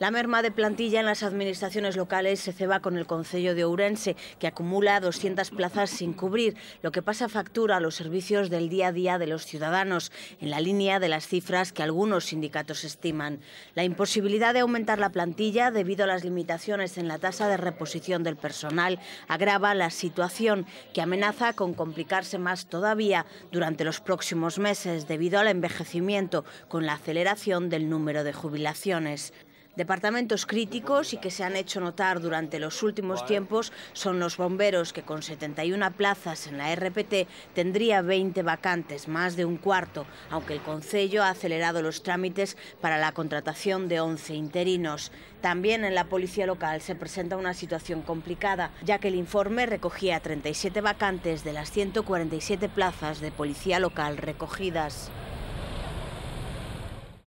La merma de plantilla en las administraciones locales se ceba con el Concello de Ourense, que acumula 200 plazas sin cubrir, lo que pasa factura a los servicios del día a día de los ciudadanos, en la línea de las cifras que algunos sindicatos estiman. La imposibilidad de aumentar la plantilla debido a las limitaciones en la tasa de reposición del personal agrava la situación, que amenaza con complicarse más todavía durante los próximos meses debido al envejecimiento, con la aceleración del número de jubilaciones. Departamentos críticos y que se han hecho notar durante los últimos tiempos son los bomberos, que con 71 plazas en la RPT tendría 20 vacantes, más de un cuarto, aunque el Concello ha acelerado los trámites para la contratación de 11 interinos. También en la policía local se presenta una situación complicada, ya que el informe recogía 37 vacantes de las 147 plazas de policía local recogidas.